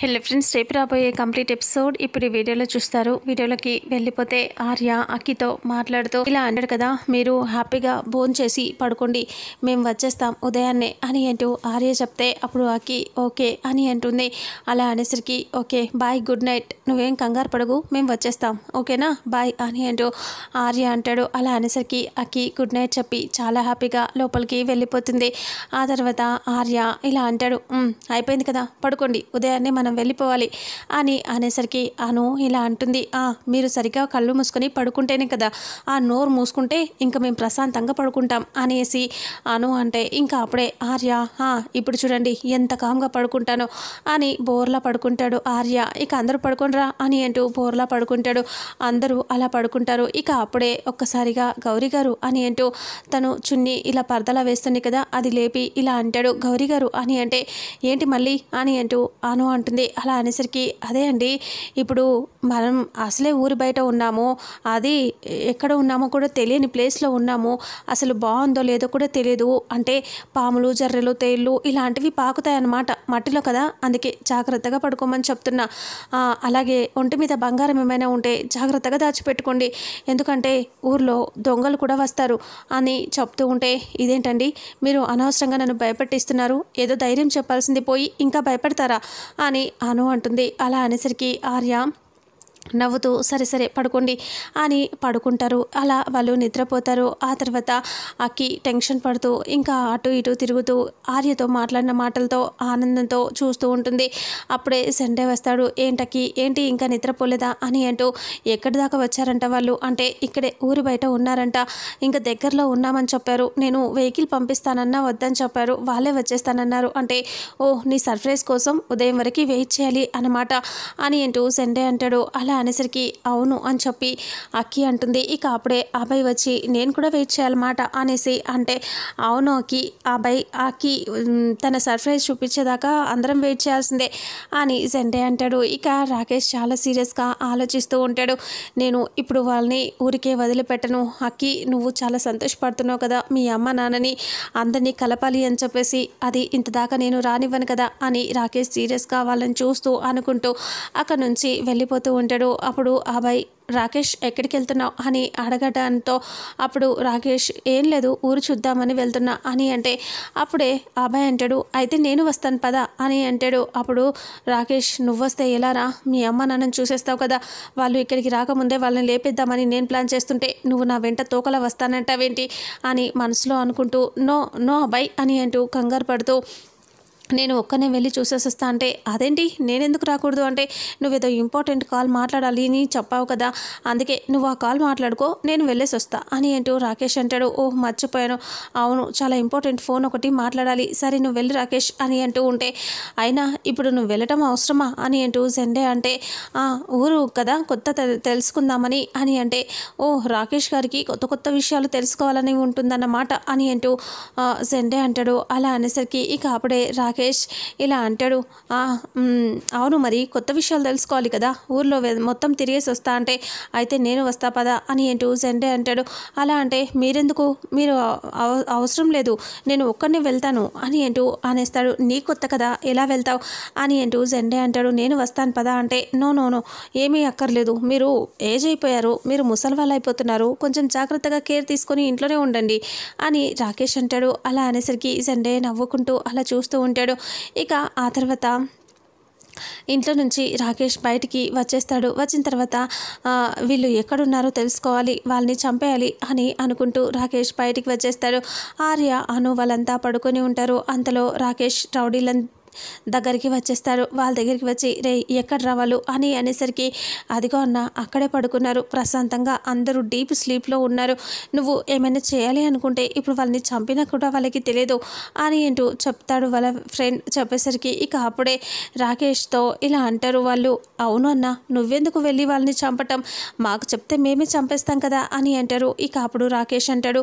hello friends రేపు రాబోయే complete episode ఇప్పుడు ఈ వీడియోలో చూస్తారు వీడియోలోకి వెళ్ళిపోతే ఆర్య అక్కితో మాట్లాడుతూ ఇలా అన్నాడు కదా మీరు హ్యాపీగా బోన్ చేసి పడుకోండి మేము వచ్చేస్తాం ఉదయాన్నే అని అంటూ ఆర్య చెప్తే అప్పుడు అక్కి ఓకే అని అంటుంది అలా అనేసరికి ఓకే బాయ్ గుడ్ నైట్ నువ్వేం కంగారు పడుగు మేము వచ్చేస్తాం ఓకేనా బాయ్ అని అంటూ ఆర్య అంటాడు అలా అనేసరికి అక్కి గుడ్ నైట్ చెప్పి చాలా హ్యాపీగా లోపలికి వెళ్ళిపోతుంది ఆ తర్వాత ఆర్య ఇలా అంటాడు అయిపోయింది కదా పడుకోండి ఉదయాన్నే మన మనం వెళ్ళిపోవాలి అని అనేసరికి అను ఇలా అంటుంది మీరు సరిగ్గా కళ్ళు మూసుకొని పడుకుంటేనే కదా ఆ నోరు మూసుకుంటే ఇంకా మేము ప్రశాంతంగా పడుకుంటాం అనేసి అను అంటే ఇంకా అప్పుడే ఆర్య ఇప్పుడు చూడండి ఎంత కామ్గా పడుకుంటానో అని బోర్లా పడుకుంటాడు ఆర్య ఇక అందరూ పడుకోనరా అని అంటూ బోర్లా పడుకుంటాడు అందరూ అలా పడుకుంటారు ఇక అప్పుడే ఒక్కసారిగా గౌరీ గారు అని అంటూ తను చున్ని ఇలా పరదలా వేస్తుంది కదా అది లేపి ఇలా అంటాడు గౌరీ గారు అని అంటే ఏంటి మళ్ళీ అని అంటూ అను అంటుంది ఉంటుంది అలా అనేసరికి అదే అండి ఇప్పుడు మనం అసలే ఊరి బయట ఉన్నాము అది ఎక్కడ ఉన్నామో కూడా తెలియని ప్లేస్లో ఉన్నాము అసలు బాగుందో లేదో కూడా తెలియదు అంటే పాములు జర్రెలు తేళ్ళు ఇలాంటివి పాకుతాయన్నమాట మట్టిలో కదా అందుకే జాగ్రత్తగా పడుకోమని చెప్తున్నా అలాగే ఒంటి మీద బంగారం ఏమైనా ఉంటే జాగ్రత్తగా దాచిపెట్టుకోండి ఎందుకంటే ఊర్లో దొంగలు కూడా వస్తారు అని చెప్తూ ఉంటే ఇదేంటండి మీరు అనవసరంగా నన్ను భయపెట్టిస్తున్నారు ఏదో ధైర్యం చెప్పాల్సింది పోయి ఇంకా భయపడతారా అని అను అంటుంది అలా అనేసరికి ఆర్య నవ్వుతూ సరే సరే పడుకోండి అని పడుకుంటారు అలా వాళ్ళు నిద్రపోతారు ఆ తర్వాత అక్కి టెన్షన్ పడుతూ ఇంకా అటు ఇటు తిరుగుతూ ఆర్యతో మాట్లాడిన మాటలతో ఆనందంతో చూస్తూ ఉంటుంది అప్పుడే సండే వస్తాడు ఏంటకి ఏంటి ఇంకా నిద్రపోలేదా అని అంటూ ఎక్కడి దాకా వచ్చారంట వాళ్ళు అంటే ఇక్కడే ఊరి బయట ఉన్నారంట ఇంకా దగ్గరలో ఉన్నామని చెప్పారు నేను వెహికల్ పంపిస్తానన్నా వద్దని చెప్పారు వాళ్ళే వచ్చేస్తానన్నారు అంటే ఓ నీ సర్ప్రైజ్ కోసం ఉదయం వరకు వెయిట్ చేయాలి అనమాట అని అంటూ సండే అంటాడు అలా అనేసరికి అవును అని చెప్పి అక్కి అంటుంది ఇక అప్పుడే అబ్బాయి వచ్చి నేను కూడా వెయిట్ చేయాలన్నమాట అనేసి అంటే అవును అక్కి అబ్బాయి అక్కి తన సర్ప్రైజ్ చూపించేదాకా అందరం వెయిట్ చేయాల్సిందే అని జెండే అంటాడు ఇక రాకేష్ చాలా సీరియస్గా ఆలోచిస్తూ ఉంటాడు నేను ఇప్పుడు వాళ్ళని ఊరికే వదిలిపెట్టను అక్కి నువ్వు చాలా సంతోషపడుతున్నావు కదా మీ అమ్మ నాన్నని అందరినీ కలపాలి అని చెప్పేసి అది ఇంతదాకా నేను రానివ్వను కదా అని రాకేష్ సీరియస్గా వాళ్ళని చూస్తూ అనుకుంటూ అక్కడ నుంచి వెళ్ళిపోతూ ఉంటాడు అన్నాడు అప్పుడు అబ్బాయి రాకేష్ ఎక్కడికి వెళ్తున్నావు అని అడగడంతో అప్పుడు రాకేష్ ఏం లేదు ఊరు చూద్దామని వెళ్తున్నా అని అంటే అప్పుడే అబ్బాయి అంటాడు అయితే నేను వస్తాను పదా అని అంటాడు అప్పుడు రాకేష్ నువ్వు వస్తే ఎలారా మీ అమ్మ నన్ను చూసేస్తావు కదా వాళ్ళు ఇక్కడికి రాకముందే వాళ్ళని లేపేద్దామని నేను ప్లాన్ చేస్తుంటే నువ్వు నా వెంట తోకలా వస్తానంటావేంటి అని మనసులో అనుకుంటూ నో నో అబ్బాయి అని అంటూ కంగారు పడుతూ నేను ఒక్కనే వెళ్ళి చూసేసి వస్తా అంటే అదేంటి నేనెందుకు రాకూడదు అంటే నువ్వేదో ఇంపార్టెంట్ కాల్ మాట్లాడాలి అని చెప్పావు కదా అందుకే నువ్వు ఆ కాల్ మాట్లాడుకో నేను వెళ్ళేసి వస్తా అని ఏంటో రాకేష్ అంటాడు ఓ మర్చిపోయాను అవును చాలా ఇంపార్టెంట్ ఫోన్ ఒకటి మాట్లాడాలి సరే నువ్వు వెళ్ళి రాకేష్ అని అంటూ ఉంటే అయినా ఇప్పుడు నువ్వు వెళ్ళటం అవసరమా అని అంటూ జెండే అంటే ఊరు కదా కొత్త తెలుసుకుందామని అని అంటే ఓ రాకేష్ గారికి కొత్త కొత్త విషయాలు తెలుసుకోవాలని ఉంటుందన్నమాట అని అంటూ జెండే అంటాడు అలా అనేసరికి ఇక అప్పుడే రాకేష్ రాకేష్ ఇలా అంటాడు అవును మరి కొత్త విషయాలు తెలుసుకోవాలి కదా ఊర్లో మొత్తం తిరిగేసి వస్తా అంటే అయితే నేను వస్తా పదా అని ఏంటి సండే అంటాడు అలా అంటే మీరెందుకు మీరు అవసరం లేదు నేను ఒక్కడినే వెళ్తాను అని ఏంటి అనేస్తాడు నీ కొత్త కదా ఎలా వెళ్తావు అని ఏంటి సండే అంటాడు నేను వస్తాను పదా అంటే నో నో నో ఏమీ అక్కర్లేదు మీరు ఏజ్ అయిపోయారు మీరు ముసల్వాళ్ళు అయిపోతున్నారు కొంచెం జాగ్రత్తగా కేర్ తీసుకొని ఇంట్లోనే ఉండండి అని రాకేష్ అంటాడు అలా అనేసరికి సండే నవ్వుకుంటూ అలా చూస్తూ ఉంటాడు చేశాడు ఇక ఆ తర్వాత ఇంట్లో నుంచి రాకేష్ బయటికి వచ్చేస్తాడు వచ్చిన తర్వాత వీళ్ళు ఎక్కడున్నారో తెలుసుకోవాలి వాళ్ళని చంపేయాలి అని అనుకుంటూ రాకేష్ బయటికి వచ్చేస్తాడు ఆర్య అను వాళ్ళంతా పడుకొని ఉంటారు అంతలో రాకేష్ రౌడీలను దగ్గరికి వచ్చేస్తారు వాళ్ళ దగ్గరికి వచ్చి రే ఎక్కడ రావాలు అని అనేసరికి అదిగో అన్న అక్కడే పడుకున్నారు ప్రశాంతంగా అందరూ డీప్ స్లీప్లో ఉన్నారు నువ్వు ఏమైనా చేయాలి అనుకుంటే ఇప్పుడు వాళ్ళని చంపినా కూడా వాళ్ళకి తెలియదు అని అంటూ చెప్తాడు వాళ్ళ ఫ్రెండ్ చెప్పేసరికి ఇక అప్పుడే రాకేష్తో ఇలా అంటారు వాళ్ళు అవును అన్న నువ్వెందుకు వెళ్ళి వాళ్ళని చంపటం మాకు చెప్తే మేమే చంపేస్తాం కదా అని అంటారు ఇక అప్పుడు రాకేష్ అంటాడు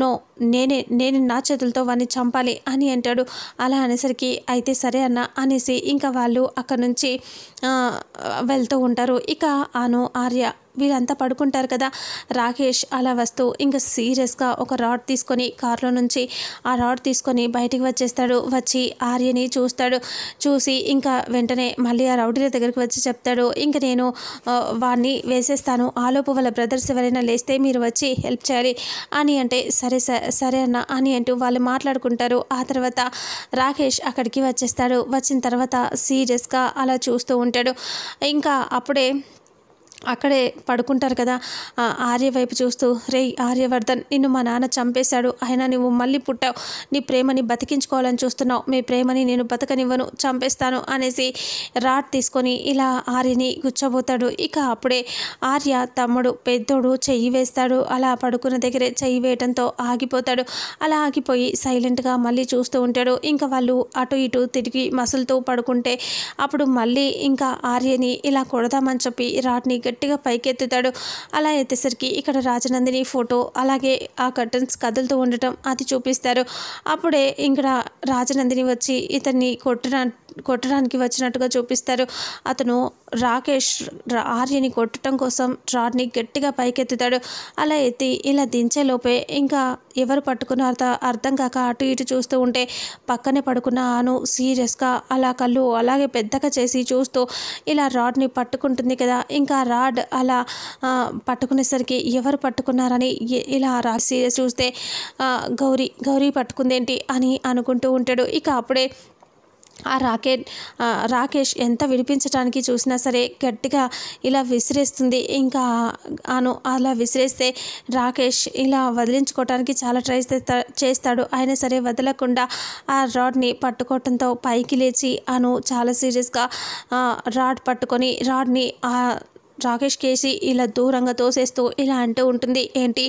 నో నేనే నేను నా చేతులతో వాడిని చంపాలి అని అంటాడు అలా అనేసరికి అయితే సరే సరే అన్న అనేసి ఇంకా వాళ్ళు అక్కడ నుంచి వెళ్తూ ఉంటారు ఇక ఆను ఆర్య వీళ్ళంతా పడుకుంటారు కదా రాకేష్ అలా వస్తూ ఇంకా సీరియస్గా ఒక రాడ్ తీసుకొని కారులో నుంచి ఆ రాడ్ తీసుకొని బయటికి వచ్చేస్తాడు వచ్చి ఆర్యని చూస్తాడు చూసి ఇంకా వెంటనే మళ్ళీ ఆ రౌడీల దగ్గరికి వచ్చి చెప్తాడు ఇంకా నేను వాడిని వేసేస్తాను ఆలోపు వాళ్ళ బ్రదర్స్ ఎవరైనా లేస్తే మీరు వచ్చి హెల్ప్ చేయాలి అని అంటే సరే సరే అన్న అని అంటూ వాళ్ళు మాట్లాడుకుంటారు ఆ తర్వాత రాకేష్ అక్కడికి వచ్చేస్తాడు వచ్చిన తర్వాత సీరియస్గా అలా చూస్తూ ఉంటాడు ఇంకా అప్పుడే అక్కడే పడుకుంటారు కదా ఆర్య వైపు చూస్తూ రే ఆర్యవర్ధన్ నిన్ను మా నాన్న చంపేశాడు ఆయన నువ్వు మళ్ళీ పుట్టావు నీ ప్రేమని బతికించుకోవాలని చూస్తున్నావు మీ ప్రేమని నేను బతకనివ్వను చంపేస్తాను అనేసి రాడ్ తీసుకొని ఇలా ఆర్యని గుచ్చబోతాడు ఇక అప్పుడే ఆర్య తమ్ముడు పెద్దోడు చెయ్యి వేస్తాడు అలా పడుకున్న దగ్గరే చెయ్యి వేయడంతో ఆగిపోతాడు అలా ఆగిపోయి సైలెంట్గా మళ్ళీ చూస్తూ ఉంటాడు ఇంకా వాళ్ళు అటు ఇటు తిరిగి మసులుతూ పడుకుంటే అప్పుడు మళ్ళీ ఇంకా ఆర్యని ఇలా కొడదామని చెప్పి రాడ్ని గట్టిగా పైకెత్తుతాడు అలా ఎత్తేసరికి ఇక్కడ రాజనందిని ఫోటో అలాగే ఆ కర్టన్స్ కదులుతూ ఉండటం అది చూపిస్తారు అప్పుడే ఇక్కడ రాజనందిని వచ్చి ఇతన్ని కొట్టిన కొట్టడానికి వచ్చినట్టుగా చూపిస్తారు అతను రాకేష్ ఆర్యని కొట్టడం కోసం రాడ్ని గట్టిగా పైకెత్తుతాడు అలా ఎత్తి ఇలా దించేలోపే ఇంకా ఎవరు పట్టుకున్నారు అర్థం కాక అటు ఇటు చూస్తూ ఉంటే పక్కనే పడుకున్న ఆను సీరియస్గా అలా కళ్ళు అలాగే పెద్దగా చేసి చూస్తూ ఇలా రాడ్ని పట్టుకుంటుంది కదా ఇంకా రాడ్ అలా పట్టుకునేసరికి ఎవరు పట్టుకున్నారని ఇలా రా సీరియస్ చూస్తే గౌరీ గౌరీ పట్టుకుందేంటి అని అనుకుంటూ ఉంటాడు ఇక అప్పుడే ఆ రాకెట్ రాకేష్ ఎంత విడిపించడానికి చూసినా సరే గట్టిగా ఇలా విసిరేస్తుంది ఇంకా ఆను అలా విసిరేస్తే రాకేష్ ఇలా వదిలించుకోవటానికి చాలా ట్రై చేస్తాడు అయినా సరే వదలకుండా ఆ రాడ్ని పట్టుకోవటంతో పైకి లేచి అను చాలా సీరియస్గా రాడ్ పట్టుకొని రాడ్ని రాకేష్ కేసి ఇలా దూరంగా తోసేస్తూ ఇలా అంటూ ఉంటుంది ఏంటి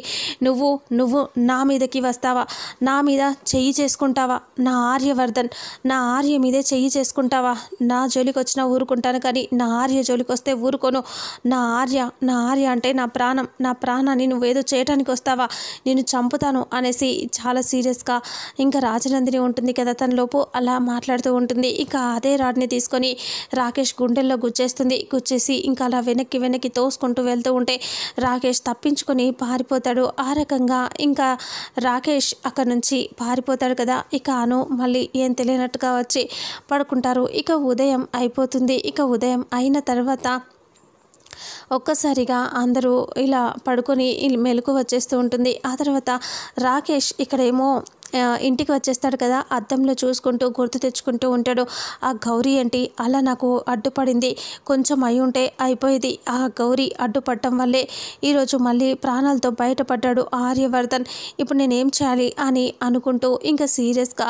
నువ్వు నువ్వు నా మీదకి వస్తావా నా మీద చెయ్యి చేసుకుంటావా నా ఆర్యవర్ధన్ నా ఆర్య మీదే చెయ్యి చేసుకుంటావా నా జోలికి వచ్చినా ఊరుకుంటాను కానీ నా ఆర్య జోలికి వస్తే ఊరుకోను నా ఆర్య నా ఆర్య అంటే నా ప్రాణం నా ప్రాణాన్ని నువ్వేదో చేయటానికి వస్తావా నేను చంపుతాను అనేసి చాలా సీరియస్గా ఇంకా రాజనందిని ఉంటుంది కదా తనలోపు అలా మాట్లాడుతూ ఉంటుంది ఇక అదే రాడ్ని తీసుకొని రాకేష్ గుండెల్లో గుచ్చేస్తుంది గుచ్చేసి ఇంకా అలా వెనక్కి వెనక్కి వెనక్కి తోసుకుంటూ వెళ్తూ ఉంటే రాకేష్ తప్పించుకొని పారిపోతాడు ఆ రకంగా ఇంకా రాకేష్ అక్కడ నుంచి పారిపోతాడు కదా ఇక అను మళ్ళీ ఏం తెలియనట్టుగా వచ్చి పడుకుంటారు ఇక ఉదయం అయిపోతుంది ఇక ఉదయం అయిన తర్వాత ఒక్కసారిగా అందరూ ఇలా పడుకొని మెలకు వచ్చేస్తూ ఉంటుంది ఆ తర్వాత రాకేష్ ఇక్కడేమో ఇంటికి వచ్చేస్తాడు కదా అద్దంలో చూసుకుంటూ గుర్తు తెచ్చుకుంటూ ఉంటాడు ఆ గౌరీ ఏంటి అలా నాకు అడ్డుపడింది కొంచెం అయి ఉంటే అయిపోయేది ఆ గౌరీ అడ్డుపడటం వల్లే ఈరోజు మళ్ళీ ప్రాణాలతో బయటపడ్డాడు ఆర్యవర్ధన్ ఇప్పుడు నేనేం చేయాలి అని అనుకుంటూ ఇంకా సీరియస్గా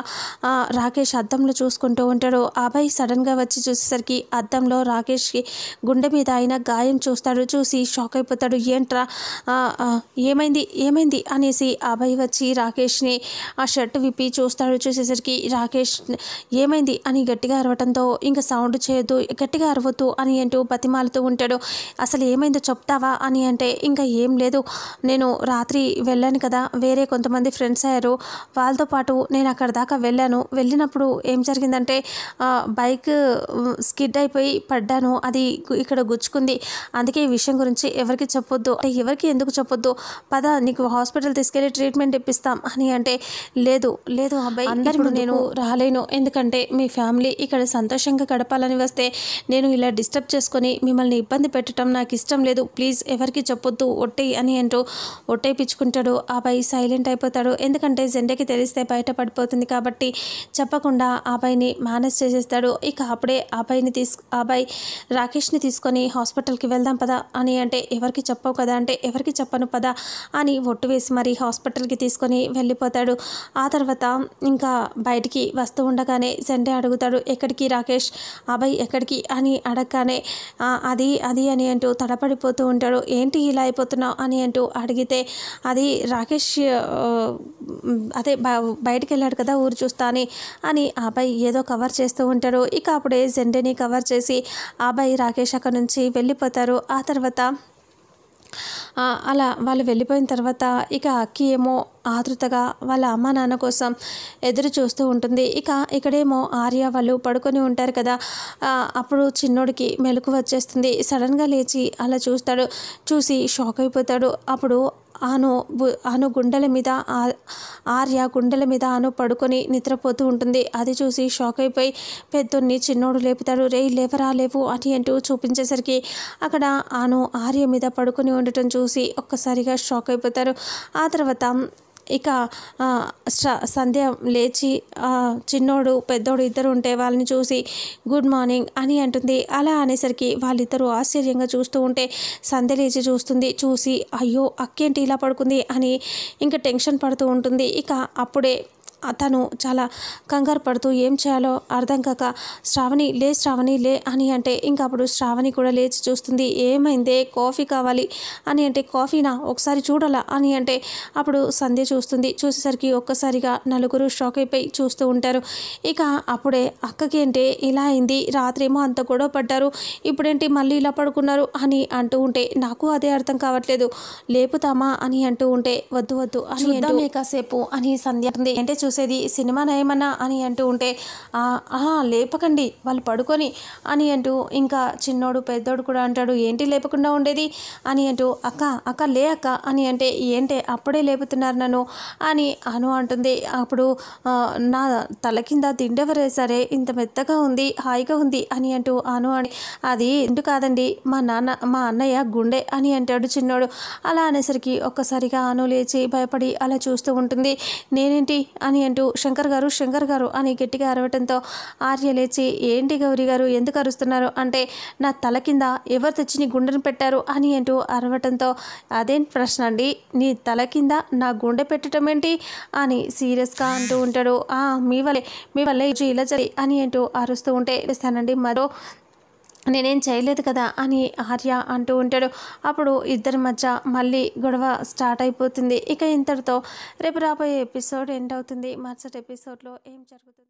రాకేష్ అద్దంలో చూసుకుంటూ ఉంటాడు అబ్బాయి సడన్గా వచ్చి చూసేసరికి అద్దంలో రాకేష్కి గుండె మీద ఆయన గాయం చూస్తాడు చూసి షాక్ అయిపోతాడు ఏంట్రా ఏమైంది ఏమైంది అనేసి అబ్బాయి వచ్చి రాకేష్ని ఆ షర్ట్ విప్పి చూస్తాడు చూసేసరికి రాకేష్ ఏమైంది అని గట్టిగా అరవటంతో ఇంకా సౌండ్ చేయొద్దు గట్టిగా అరవద్దు అని అంటూ బతిమాలుతూ ఉంటాడు అసలు ఏమైందో చెప్తావా అని అంటే ఇంకా ఏం లేదు నేను రాత్రి వెళ్ళాను కదా వేరే కొంతమంది ఫ్రెండ్స్ అయ్యారు వాళ్ళతో పాటు నేను అక్కడ దాకా వెళ్ళాను వెళ్ళినప్పుడు ఏం జరిగిందంటే బైక్ స్కిడ్ అయిపోయి పడ్డాను అది ఇక్కడ గుచ్చుకుంది అందుకే ఈ విషయం గురించి ఎవరికి చెప్పొద్దు ఎవరికి ఎందుకు చెప్పొద్దు పద నీకు హాస్పిటల్ తీసుకెళ్ళి ట్రీట్మెంట్ ఇప్పిస్తాం అని అంటే లేదు లేదు అబ్బాయి అందరూ నేను రాలేను ఎందుకంటే మీ ఫ్యామిలీ ఇక్కడ సంతోషంగా గడపాలని వస్తే నేను ఇలా డిస్టర్బ్ చేసుకొని మిమ్మల్ని ఇబ్బంది పెట్టడం నాకు ఇష్టం లేదు ప్లీజ్ ఎవరికి చెప్పొద్దు ఒట్టేయి అని అంటూ ఒట్టేపించుకుంటాడు అబ్బాయి సైలెంట్ అయిపోతాడు ఎందుకంటే జెండకి తెలిస్తే పడిపోతుంది కాబట్టి చెప్పకుండా అబ్బాయిని మేనేజ్ చేసేస్తాడు ఇక అప్పుడే అబ్బాయిని తీసు అబ్బాయి రాకేష్ని తీసుకొని హాస్పిటల్కి వెళ్దాం పదా అని అంటే ఎవరికి చెప్పవు కదా అంటే ఎవరికి చెప్పను పదా అని ఒట్టు వేసి మరి హాస్పిటల్కి తీసుకొని వెళ్ళిపోతాడు ఆ తర్వాత ఇంకా బయటికి వస్తూ ఉండగానే సండే అడుగుతాడు ఎక్కడికి రాకేష్ అబ్బాయి ఎక్కడికి అని అడగగానే అది అది అని అంటూ తడపడిపోతూ ఉంటాడు ఏంటి ఇలా అయిపోతున్నావు అని అంటూ అడిగితే అది రాకేష్ అదే బయటికి వెళ్ళాడు కదా ఊరు చూస్తాని అని అబ్బాయి ఏదో కవర్ చేస్తూ ఉంటాడు ఇక అప్పుడే జెండేని కవర్ చేసి అబ్బాయి రాకేష్ అక్కడ నుంచి వెళ్ళిపోతారు ఆ తర్వాత అలా వాళ్ళు వెళ్ళిపోయిన తర్వాత ఇక అక్కి ఏమో ఆతృతగా వాళ్ళ అమ్మ నాన్న కోసం ఎదురు చూస్తూ ఉంటుంది ఇక ఇక్కడేమో ఆర్య వాళ్ళు పడుకొని ఉంటారు కదా అప్పుడు చిన్నోడికి మెలకు వచ్చేస్తుంది సడన్గా లేచి అలా చూస్తాడు చూసి షాక్ అయిపోతాడు అప్పుడు ఆను ఆను గుండెల మీద ఆర్య గుండెల మీద ఆను పడుకొని నిద్రపోతూ ఉంటుంది అది చూసి షాక్ అయిపోయి పెద్దోన్ని చిన్నోడు లేపుతాడు రే లేవరా లేవు అని అంటూ చూపించేసరికి అక్కడ ఆను ఆర్య మీద పడుకొని ఉండటం చూసి ఒక్కసారిగా షాక్ అయిపోతారు ఆ తర్వాత ఇక సంధ్య లేచి చిన్నోడు పెద్దోడు ఇద్దరు ఉంటే వాళ్ళని చూసి గుడ్ మార్నింగ్ అని అంటుంది అలా అనేసరికి వాళ్ళిద్దరూ ఆశ్చర్యంగా చూస్తూ ఉంటే సంధ్య లేచి చూస్తుంది చూసి అయ్యో అక్కేంటి ఇలా పడుకుంది అని ఇంకా టెన్షన్ పడుతూ ఉంటుంది ఇక అప్పుడే అతను చాలా కంగారు పడుతూ ఏం చేయాలో అర్థం కాక శ్రావణి లే శ్రావణి లే అని అంటే ఇంకా అప్పుడు శ్రావణి కూడా లేచి చూస్తుంది ఏమైందే కాఫీ కావాలి అని అంటే కాఫీనా ఒకసారి చూడాలా అని అంటే అప్పుడు సంధ్య చూస్తుంది చూసేసరికి ఒక్కసారిగా నలుగురు షాక్ అయిపోయి చూస్తూ ఉంటారు ఇక అప్పుడే అక్కకి అంటే ఇలా అయింది రాత్రేమో అంత గొడవ పడ్డారు ఇప్పుడేంటి మళ్ళీ ఇలా పడుకున్నారు అని అంటూ ఉంటే నాకు అదే అర్థం కావట్లేదు లేపుతామా అని అంటూ ఉంటే వద్దు వద్దు అని కాసేపు అని సంధ్య అంటే చూసేది సినిమానా ఏమన్నా అని అంటూ ఉంటే లేపకండి వాళ్ళు పడుకొని అని అంటూ ఇంకా చిన్నోడు పెద్దోడు కూడా అంటాడు ఏంటి లేపకుండా ఉండేది అని అంటూ అక్క అక్క లే అక్క అని అంటే ఏంటే అప్పుడే లేపుతున్నారు నన్ను అని అను అంటుంది అప్పుడు నా తల కింద దిండెవరే సరే ఇంత మెత్తగా ఉంది హాయిగా ఉంది అని అంటూ అను అని అది ఇంటు కాదండి మా నాన్న మా అన్నయ్య గుండె అని అంటాడు చిన్నోడు అలా అనేసరికి ఒక్కసారిగా అను లేచి భయపడి అలా చూస్తూ ఉంటుంది నేనేంటి అని అని అంటూ శంకర్ గారు శంకర్ గారు అని గట్టిగా అరవటంతో ఆర్య లేచి ఏంటి గౌరీ గారు ఎందుకు అరుస్తున్నారు అంటే నా తల కింద ఎవరు తెచ్చి నీ గుండెను పెట్టారు అని అంటూ అరవటంతో అదేం ప్రశ్న అండి నీ తల కింద నా గుండె పెట్టడం ఏంటి అని సీరియస్గా అంటూ ఉంటాడు మీ వల్లే మీ వల్లే ఇలా జరి అని అంటూ అరుస్తూ ఉంటే ఇస్తానండి మరో నేనేం చేయలేదు కదా అని ఆర్య అంటూ ఉంటాడు అప్పుడు ఇద్దరి మధ్య మళ్ళీ గొడవ స్టార్ట్ అయిపోతుంది ఇక ఇంతటితో రేపు రాబోయే ఎపిసోడ్ ఎండ్ అవుతుంది మరుసటి ఎపిసోడ్లో ఏం జరుగుతుంది